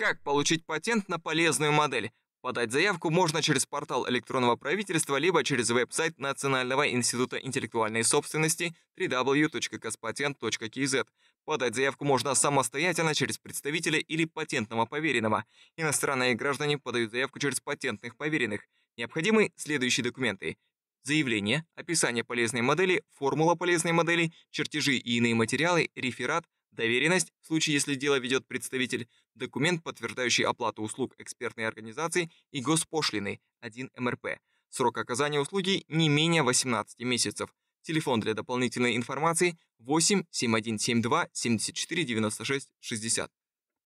Как получить патент на полезную модель? Подать заявку можно через портал электронного правительства, либо через веб-сайт Национального института интеллектуальной собственности www.каспатент.кз. Подать заявку можно самостоятельно через представителя или патентного поверенного. Иностранные граждане подают заявку через патентных поверенных. Необходимы следующие документы. Заявление, описание полезной модели, формула полезной модели, чертежи и иные материалы, реферат – Доверенность, в случае если дело ведет представитель, документ, подтверждающий оплату услуг экспертной организации и госпошлины 1 МРП. Срок оказания услуги не менее 18 месяцев. Телефон для дополнительной информации 8 7172 74 96 60.